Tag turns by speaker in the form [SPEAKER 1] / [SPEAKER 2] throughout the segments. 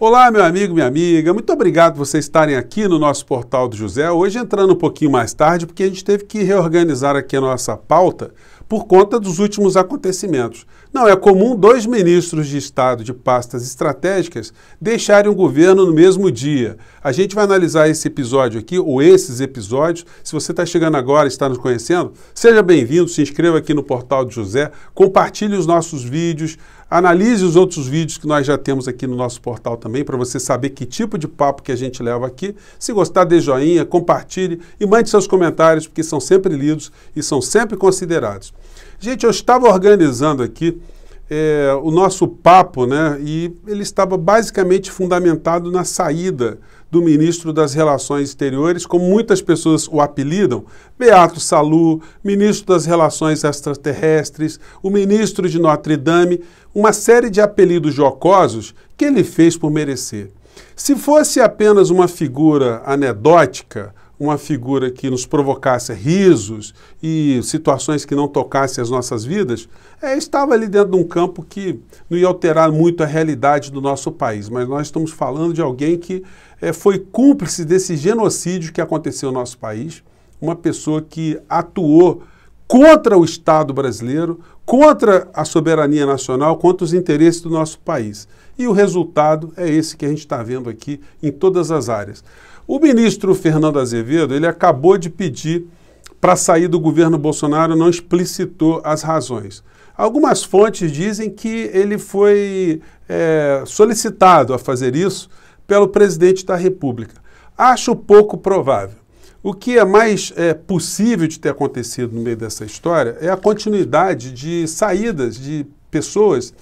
[SPEAKER 1] Olá, meu amigo, minha amiga. Muito obrigado por vocês estarem aqui no nosso portal do José. Hoje entrando um pouquinho mais tarde, porque a gente teve que reorganizar aqui a nossa pauta por conta dos últimos acontecimentos. Não é comum dois ministros de Estado de pastas estratégicas deixarem o governo no mesmo dia. A gente vai analisar esse episódio aqui, ou esses episódios. Se você está chegando agora e está nos conhecendo, seja bem-vindo, se inscreva aqui no portal de José, compartilhe os nossos vídeos, analise os outros vídeos que nós já temos aqui no nosso portal também, para você saber que tipo de papo que a gente leva aqui. Se gostar, dê joinha, compartilhe e mande seus comentários, porque são sempre lidos e são sempre considerados. Gente, eu estava organizando aqui é, o nosso papo, né? E ele estava basicamente fundamentado na saída do ministro das Relações Exteriores, como muitas pessoas o apelidam, Beato Salu, ministro das Relações Extraterrestres, o ministro de Notre Dame, uma série de apelidos jocosos que ele fez por merecer. Se fosse apenas uma figura anedótica, uma figura que nos provocasse risos e situações que não tocassem as nossas vidas, é, estava ali dentro de um campo que não ia alterar muito a realidade do nosso país. Mas nós estamos falando de alguém que é, foi cúmplice desse genocídio que aconteceu no nosso país, uma pessoa que atuou contra o Estado brasileiro, contra a soberania nacional, contra os interesses do nosso país. E o resultado é esse que a gente está vendo aqui em todas as áreas. O ministro Fernando Azevedo, ele acabou de pedir para sair do governo Bolsonaro, não explicitou as razões. Algumas fontes dizem que ele foi é, solicitado a fazer isso pelo presidente da República. Acho pouco provável. O que é mais é, possível de ter acontecido no meio dessa história é a continuidade de saídas de pessoas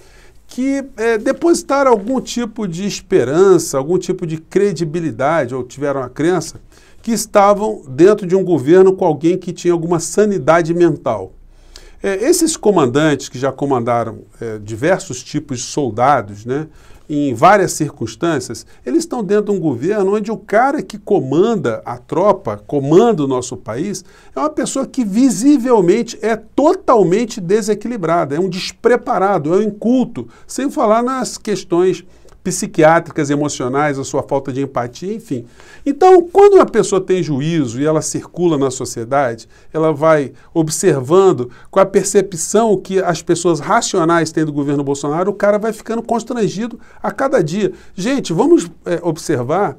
[SPEAKER 1] que é, depositaram algum tipo de esperança, algum tipo de credibilidade, ou tiveram a crença, que estavam dentro de um governo com alguém que tinha alguma sanidade mental. É, esses comandantes que já comandaram é, diversos tipos de soldados, né, em várias circunstâncias, eles estão dentro de um governo onde o cara que comanda a tropa, comanda o nosso país, é uma pessoa que visivelmente é totalmente desequilibrada, é um despreparado, é um inculto, sem falar nas questões psiquiátricas, emocionais, a sua falta de empatia, enfim. Então, quando uma pessoa tem juízo e ela circula na sociedade, ela vai observando com a percepção que as pessoas racionais têm do governo Bolsonaro, o cara vai ficando constrangido a cada dia. Gente, vamos é, observar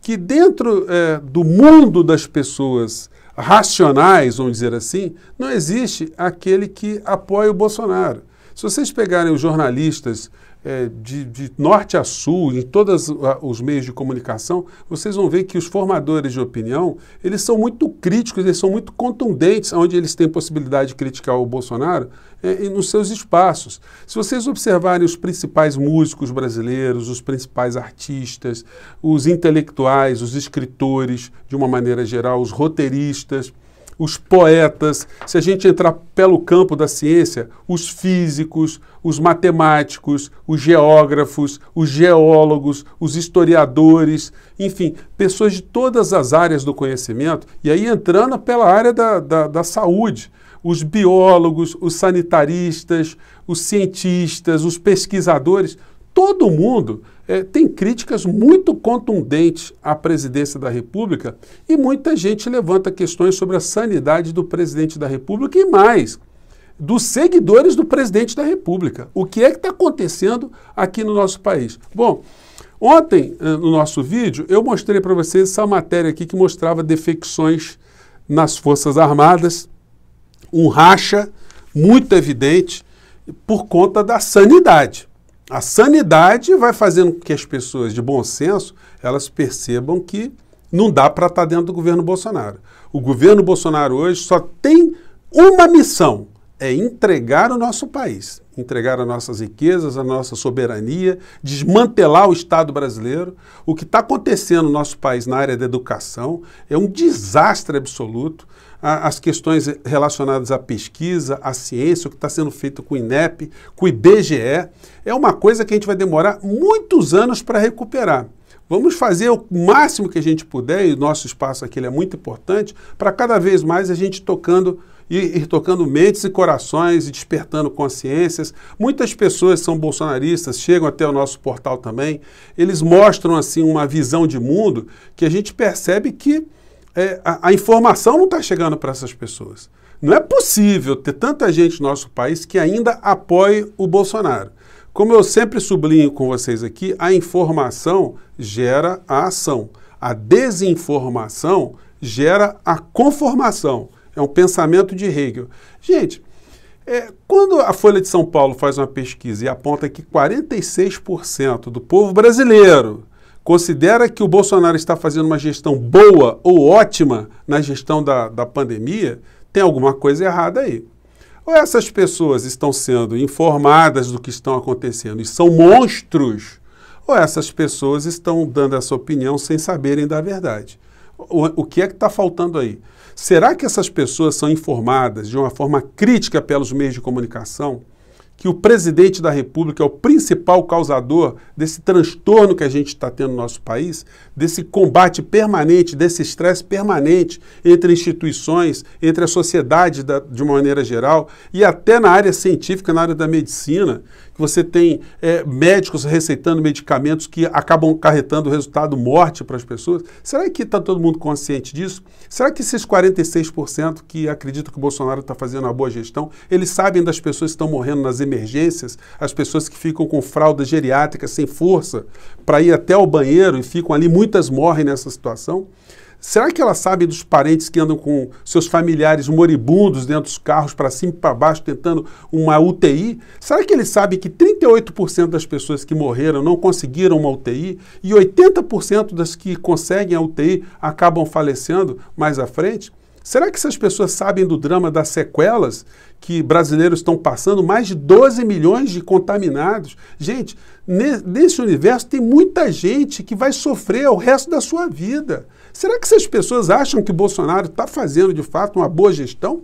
[SPEAKER 1] que dentro é, do mundo das pessoas racionais, vamos dizer assim, não existe aquele que apoia o Bolsonaro. Se vocês pegarem os jornalistas é, de, de, norte a sul, em todos os meios de comunicação, vocês vão ver que os formadores de opinião, eles são muito críticos, eles são muito contundentes, onde eles têm possibilidade de criticar o Bolsonaro, é, nos seus espaços. Se vocês observarem os principais músicos brasileiros, os principais artistas, os intelectuais, os escritores, de uma maneira geral, os roteiristas, os poetas, se a gente entrar pelo campo da ciência, os físicos, os matemáticos, os geógrafos, os geólogos, os historiadores, enfim, pessoas de todas as áreas do conhecimento, e aí entrando pela área da, da, da saúde, os biólogos, os sanitaristas, os cientistas, os pesquisadores, todo mundo é, tem críticas muito contundentes à presidência da República e muita gente levanta questões sobre a sanidade do presidente da República e mais, dos seguidores do presidente da República. O que é que está acontecendo aqui no nosso país? Bom, ontem eh, no nosso vídeo eu mostrei para vocês essa matéria aqui que mostrava defecções nas Forças Armadas, um racha muito evidente por conta da sanidade. A sanidade vai fazendo com que as pessoas de bom senso elas percebam que não dá para estar tá dentro do governo Bolsonaro. O governo Bolsonaro hoje só tem uma missão: é entregar o nosso país, entregar as nossas riquezas, a nossa soberania, desmantelar o Estado brasileiro. O que está acontecendo no nosso país na área da educação é um desastre absoluto as questões relacionadas à pesquisa, à ciência, o que está sendo feito com o INEP, com o IBGE, é uma coisa que a gente vai demorar muitos anos para recuperar. Vamos fazer o máximo que a gente puder, e o nosso espaço aqui é muito importante, para cada vez mais a gente tocando e ir tocando mentes e corações e despertando consciências. Muitas pessoas são bolsonaristas, chegam até o nosso portal também. Eles mostram assim uma visão de mundo que a gente percebe que é, a, a, informação não está chegando para essas pessoas. Não é possível ter tanta gente no nosso país que ainda apoie o Bolsonaro. Como eu sempre sublinho com vocês aqui, a informação gera a ação. A desinformação gera a conformação. É um pensamento de Hegel. Gente, é, quando a Folha de São Paulo faz uma pesquisa e aponta que 46% do povo brasileiro considera que o Bolsonaro está fazendo uma gestão boa ou ótima na gestão da, da pandemia, tem alguma coisa errada aí. Ou essas pessoas estão sendo informadas do que estão acontecendo e são monstros, ou essas pessoas estão dando essa opinião sem saberem da verdade. O, o que é que está faltando aí? Será que essas pessoas são informadas de uma forma crítica pelos meios de comunicação? que o presidente da República é o principal causador desse transtorno que a gente está tendo no nosso país, desse combate permanente, desse estresse permanente entre instituições, entre a sociedade da, de uma maneira geral, e até na área científica, na área da medicina, que você tem é, médicos receitando medicamentos que acabam carretando o resultado morte para as pessoas. Será que está todo mundo consciente disso? Será que esses 46% que acreditam que o Bolsonaro está fazendo uma boa gestão, eles sabem das pessoas que estão morrendo nas emergências, as pessoas que ficam com fralda geriátrica sem força para ir até o banheiro e ficam ali, muitas morrem nessa situação. Será que ela sabe dos parentes que andam com seus familiares moribundos dentro dos carros, para cima e para baixo, tentando uma UTI? Será que ele sabe que 38% das pessoas que morreram não conseguiram uma UTI e 80% das que conseguem a UTI acabam falecendo mais à frente? Será que essas pessoas sabem do drama das sequelas que brasileiros estão passando? Mais de 12 milhões de contaminados. Gente, nesse universo tem muita gente que vai sofrer o resto da sua vida. Será que essas pessoas acham que Bolsonaro está fazendo de fato uma boa gestão?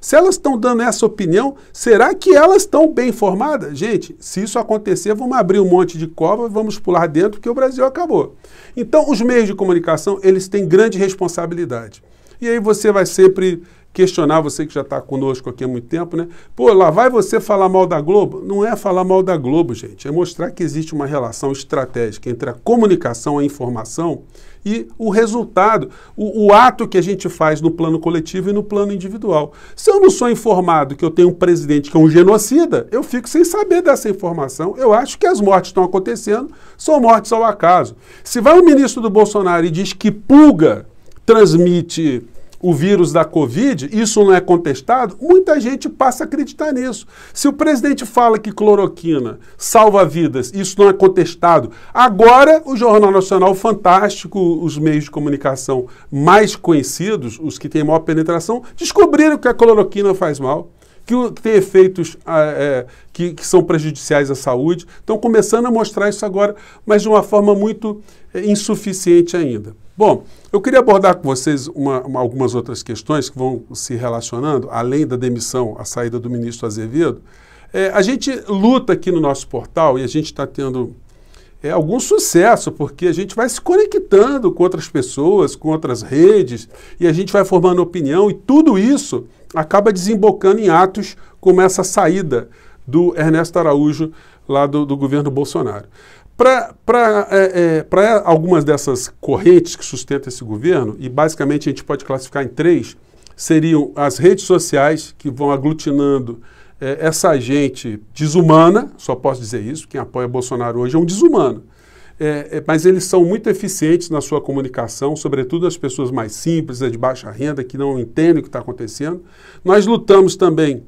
[SPEAKER 1] Se elas estão dando essa opinião, será que elas estão bem informadas? Gente, se isso acontecer, vamos abrir um monte de cova, vamos pular dentro, que o Brasil acabou. Então, os meios de comunicação, eles têm grande responsabilidade. E aí você vai sempre questionar, você que já está conosco aqui há muito tempo, né? Pô, lá vai você falar mal da Globo? Não é falar mal da Globo, gente. É mostrar que existe uma relação estratégica entre a comunicação, a informação e o resultado, o, o, ato que a gente faz no plano coletivo e no plano individual. Se eu não sou informado que eu tenho um presidente que é um genocida, eu fico sem saber dessa informação. Eu acho que as mortes estão acontecendo, são mortes ao acaso. Se vai o um ministro do Bolsonaro e diz que pulga transmite o vírus da Covid, isso não é contestado, muita gente passa a acreditar nisso. Se o presidente fala que cloroquina salva vidas, isso não é contestado. Agora, o Jornal Nacional Fantástico, os meios de comunicação mais conhecidos, os que têm maior penetração, descobriram que a cloroquina faz mal que tem efeitos ah, é, que, que, são prejudiciais à saúde. Estão começando a mostrar isso agora, mas de uma forma muito é, insuficiente ainda. Bom, eu queria abordar com vocês uma, uma, algumas outras questões que vão se relacionando, além da demissão, a saída do ministro Azevedo. É, a gente luta aqui no nosso portal e a gente está tendo é, algum sucesso, porque a gente vai se conectando com outras pessoas, com outras redes, e a gente vai formando opinião, e tudo isso acaba desembocando em atos como essa saída do Ernesto Araújo lá do, do governo Bolsonaro. Para é, é, algumas dessas correntes que sustentam esse governo, e basicamente a gente pode classificar em três, seriam as redes sociais que vão aglutinando é, essa gente desumana, só posso dizer isso, quem apoia Bolsonaro hoje é um desumano. É, é, mas eles são muito eficientes na sua comunicação, sobretudo as pessoas mais simples, de baixa renda, que não entendem o que está acontecendo. Nós lutamos também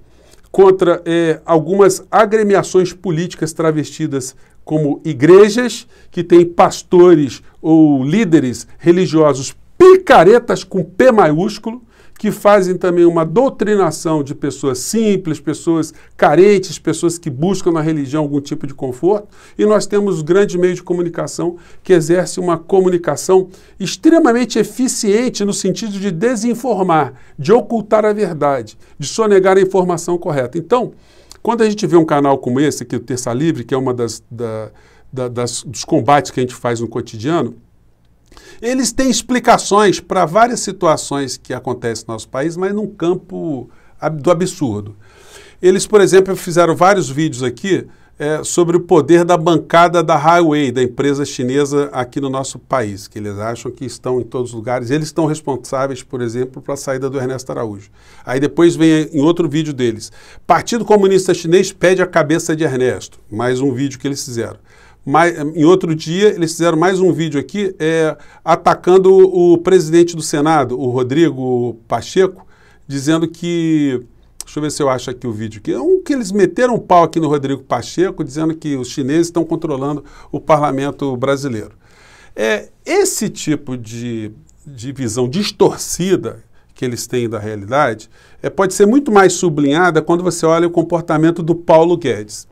[SPEAKER 1] contra é, algumas agremiações políticas travestidas como igrejas, que têm pastores ou líderes religiosos picaretas com P maiúsculo, que fazem também uma doutrinação de pessoas simples, pessoas carentes, pessoas que buscam na religião algum tipo de conforto. E nós temos grandes meios de comunicação que exercem uma comunicação extremamente eficiente no sentido de desinformar, de ocultar a verdade, de sonegar a informação correta. Então, quando a gente vê um canal como esse, que é o Terça Livre, que é uma das, da, das, dos combates que a gente faz no cotidiano, eles têm explicações para várias situações que acontecem no nosso país, mas num campo do absurdo. Eles, por exemplo, fizeram vários vídeos aqui é, sobre o poder da bancada da Highway, da empresa chinesa aqui no nosso país, que eles acham que estão em todos os lugares. Eles estão responsáveis, por exemplo, para a saída do Ernesto Araújo. Aí depois vem eh, em outro vídeo deles: Partido Comunista Chinês pede a cabeça de Ernesto. Mais um vídeo que eles fizeram. Mais, em outro dia, eles fizeram mais um vídeo aqui é, atacando o, presidente do Senado, o Rodrigo Pacheco, dizendo que. Deixa eu ver se eu acho aqui o vídeo. Que é um que eles meteram um pau aqui no Rodrigo Pacheco, dizendo que os chineses estão controlando o parlamento brasileiro. É, esse tipo de, de visão distorcida que eles têm da realidade é, pode ser muito mais sublinhada quando você olha o comportamento do Paulo Guedes.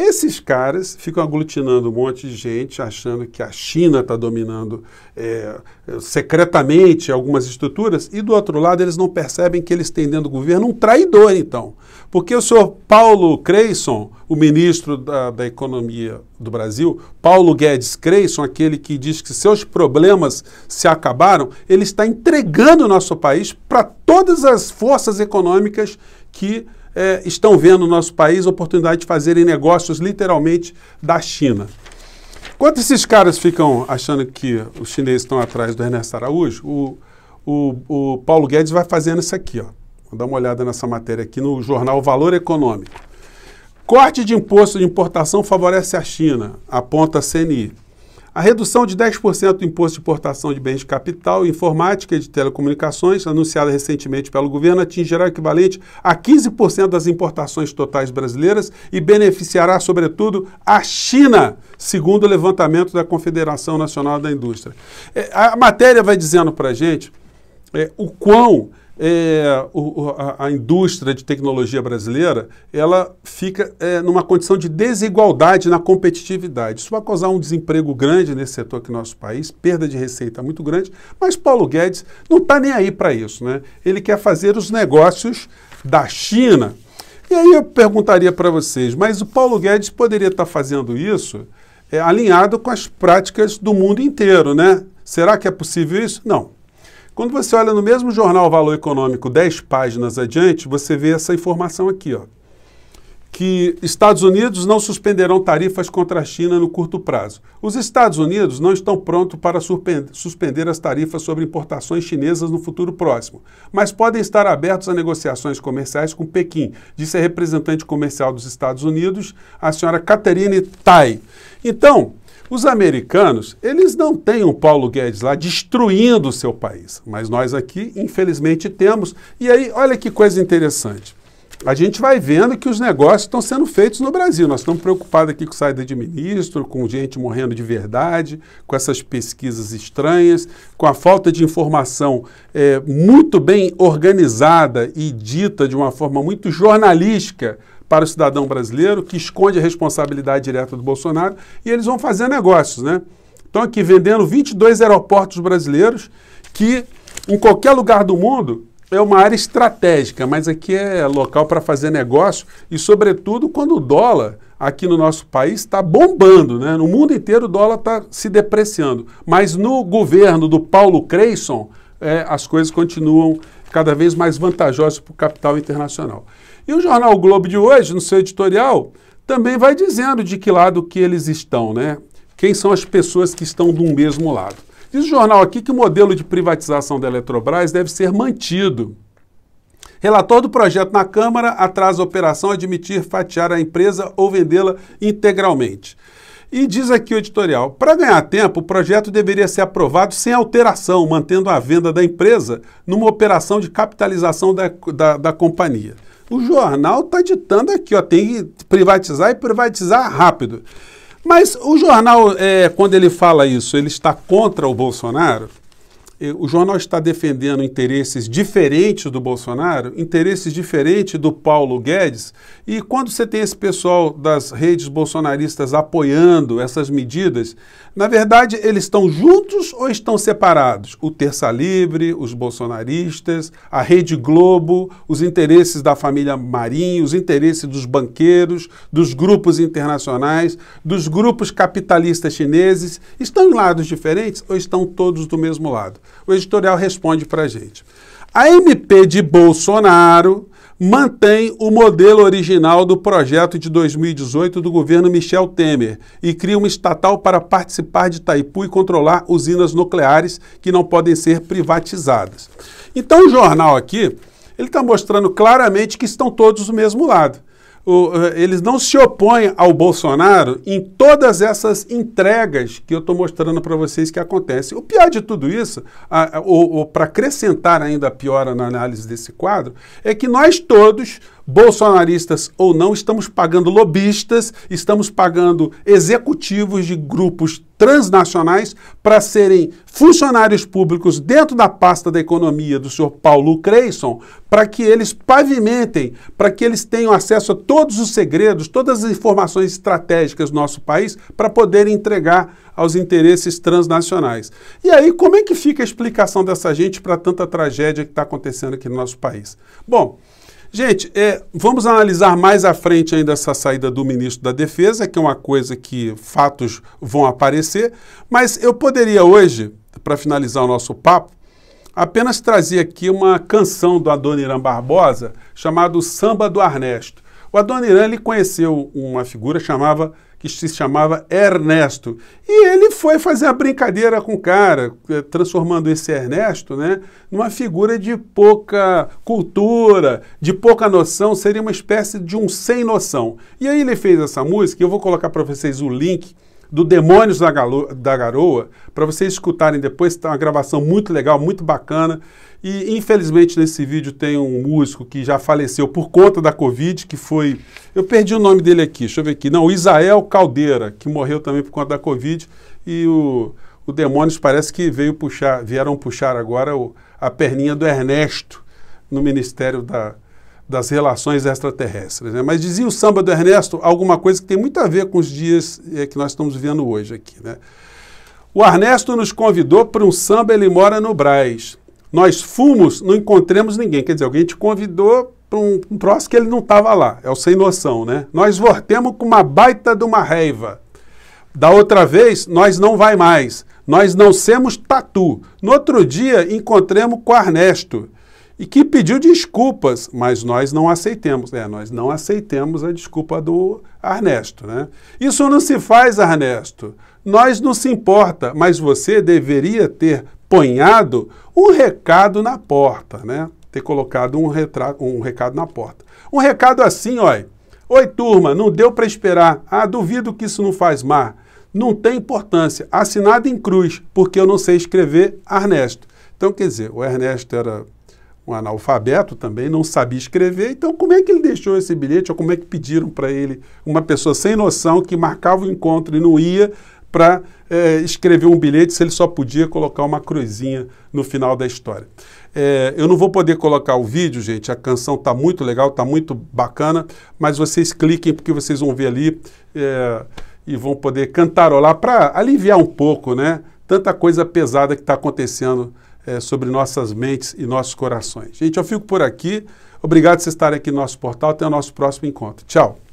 [SPEAKER 1] Esses caras ficam aglutinando um monte de gente, achando que a China está dominando é, é, secretamente algumas estruturas, e do outro lado eles não percebem que eles têm dentro do governo um traidor, então. Porque o senhor Paulo Creyson, o ministro da, da Economia do Brasil, Paulo Guedes Creyson, aquele que diz que seus problemas se acabaram, ele está entregando o nosso país para todas as forças econômicas que é, estão vendo no nosso país a oportunidade de fazerem negócios literalmente da China. Enquanto esses caras ficam achando que os chineses estão atrás do Ernesto Araújo, o, o, o Paulo Guedes vai fazendo isso aqui. Ó. Vou dar uma olhada nessa matéria aqui no jornal Valor Econômico. Corte de imposto de importação favorece a China, aponta a CNI. A redução de 10% do imposto de importação de bens de capital, informática e de telecomunicações, anunciada recentemente pelo governo, atingirá o equivalente a 15% das importações totais brasileiras e beneficiará, sobretudo, a China, segundo o levantamento da Confederação Nacional da Indústria. É, a matéria vai dizendo para a gente é, o quão é, o, a, a, indústria de tecnologia brasileira ela fica é, numa condição de desigualdade na competitividade. Isso vai causar um desemprego grande nesse setor aqui no nosso país, perda de receita muito grande, mas Paulo Guedes não está nem aí para isso. Né? Ele quer fazer os negócios da China. E aí eu perguntaria para vocês, mas o Paulo Guedes poderia estar tá fazendo isso é, alinhado com as práticas do mundo inteiro, né? Será que é possível isso? Não, quando você olha no mesmo jornal Valor Econômico, 10 páginas adiante, você vê essa informação aqui, ó. Que Estados Unidos não suspenderão tarifas contra a China no curto prazo. Os Estados Unidos não estão prontos para suspender as tarifas sobre importações chinesas no futuro próximo, mas podem estar abertos a negociações comerciais com Pequim, disse a representante comercial dos Estados Unidos, a senhora Catherine Tai. Então, os americanos, eles não têm um Paulo Guedes lá destruindo o seu país, mas nós aqui, infelizmente, temos. E aí, olha que coisa interessante. A gente vai vendo que os negócios estão sendo feitos no Brasil. Nós estamos preocupados aqui com saída de ministro, com gente morrendo de verdade, com essas pesquisas estranhas, com a falta de informação é, muito bem organizada e dita de uma forma muito jornalística para o cidadão brasileiro, que esconde a responsabilidade direta do Bolsonaro, e eles vão fazer negócios, né? Estão aqui vendendo 22 aeroportos brasileiros, que em qualquer lugar do mundo é uma área estratégica, mas aqui é local para fazer negócio e, sobretudo, quando o dólar aqui no nosso país está bombando, né? No mundo inteiro o dólar está se depreciando, mas no governo do Paulo Creison é, as coisas continuam cada vez mais vantajosas para o capital internacional. E o jornal o Globo de hoje, no seu editorial, também vai dizendo de que lado que eles estão, né? Quem são as pessoas que estão do mesmo lado. Diz o jornal aqui que o modelo de privatização da Eletrobras deve ser mantido. Relator do projeto na Câmara atrasa a operação admitir fatiar a empresa ou vendê-la integralmente. E diz aqui o editorial: para ganhar tempo, o projeto deveria ser aprovado sem alteração, mantendo a venda da empresa numa operação de capitalização da, da, da companhia. O jornal está ditando aqui, ó, tem que privatizar e privatizar rápido. Mas o jornal, é, quando ele fala isso, ele está contra o Bolsonaro? Eh, o jornal está defendendo interesses diferentes do Bolsonaro, interesses diferentes do Paulo Guedes, e quando você tem esse pessoal das redes bolsonaristas apoiando essas medidas, na verdade eles estão juntos ou estão separados? O Terça Livre, os bolsonaristas, a Rede Globo, os interesses da família Marinho, os interesses dos banqueiros, dos grupos internacionais, dos grupos capitalistas chineses, estão em lados diferentes ou estão todos do mesmo lado? O editorial responde para a gente. A MP de Bolsonaro mantém o modelo original do projeto de 2018 do governo Michel Temer e cria uma estatal para participar de Taipu e controlar usinas nucleares que não podem ser privatizadas. Então o jornal aqui ele está mostrando claramente que estão todos do mesmo lado o, eh, eles não se opõem ao Bolsonaro em todas essas entregas que eu estou mostrando para vocês que acontecem. O pior de tudo isso, para acrescentar ainda a piora na análise desse quadro, é que nós todos bolsonaristas ou não, estamos pagando lobistas, estamos pagando executivos de grupos transnacionais para serem funcionários públicos dentro da pasta da economia do senhor Paulo Creyson, para que eles pavimentem, para que eles tenham acesso a todos os segredos, todas as informações estratégicas do nosso país para poderem entregar aos interesses transnacionais. E aí, como é que fica a explicação dessa gente para tanta tragédia que está acontecendo aqui no nosso país? Bom, Gente, é, vamos analisar mais à frente ainda essa saída do ministro da Defesa, que é uma coisa que fatos vão aparecer, mas eu poderia hoje, para finalizar o nosso papo, apenas trazer aqui uma canção do Adoniran Barbosa chamada Samba do Arnesto. O Adoniran ele conheceu uma figura chamava que se chamava Ernesto. E ele foi fazer a brincadeira com o cara, eh, transformando esse Ernesto né, numa figura de pouca cultura, de pouca noção, seria uma espécie de um sem noção. E aí ele fez essa música, eu vou colocar para vocês o link do Demônios da, Galo, da Garoa, para vocês escutarem depois, está uma gravação muito legal, muito bacana. E infelizmente nesse vídeo tem um músico que já faleceu por conta da Covid, que foi. Eu perdi o nome dele aqui, deixa eu ver aqui. Não, Isael Caldeira, que morreu também por conta da Covid. E o, o Demônios parece que veio puxar, vieram puxar agora o, a perninha do Ernesto no Ministério da das relações extraterrestres. Né? Mas dizia o samba do Ernesto alguma coisa que tem muito a ver com os dias é, que nós estamos vivendo hoje aqui. Né? O Ernesto nos convidou para um samba, ele mora no Braz. Nós fomos, não encontramos ninguém. Quer dizer, alguém te convidou para um, um troço que ele não estava lá. É o sem noção, né? Nós voltemos com uma baita de uma raiva. Da outra vez, nós não vai mais. Nós não semos tatu. No outro dia, encontramos com o Ernesto e que pediu desculpas, mas nós não aceitemos. É, nós não aceitemos a desculpa do Ernesto. Né? Isso não se faz, Ernesto. Nós não se importa, mas você deveria ter ponhado um recado na porta, né? Ter colocado um, retrato, um recado na porta. Um recado assim, olha. Oi, turma, não deu para esperar. Ah, duvido que isso não faz mal. Não tem importância. Assinado em cruz, porque eu não sei escrever Ernesto. Então, quer dizer, o Ernesto era um analfabeto também, não sabia escrever. Então, como é que ele deixou esse bilhete ou como é que pediram para ele uma pessoa sem noção que marcava o encontro e não ia para é, eh, escrever um bilhete se ele só podia colocar uma cruzinha no final da história? É, eu não vou poder colocar o vídeo, gente. A canção está muito legal, está muito bacana, mas vocês cliquem porque vocês vão ver ali. É, e vão poder cantarolar para aliviar um pouco, né? Tanta coisa pesada que está acontecendo é, sobre nossas mentes e nossos corações. Gente, eu fico por aqui. Obrigado por vocês estarem aqui no nosso portal. Até o nosso próximo encontro. Tchau.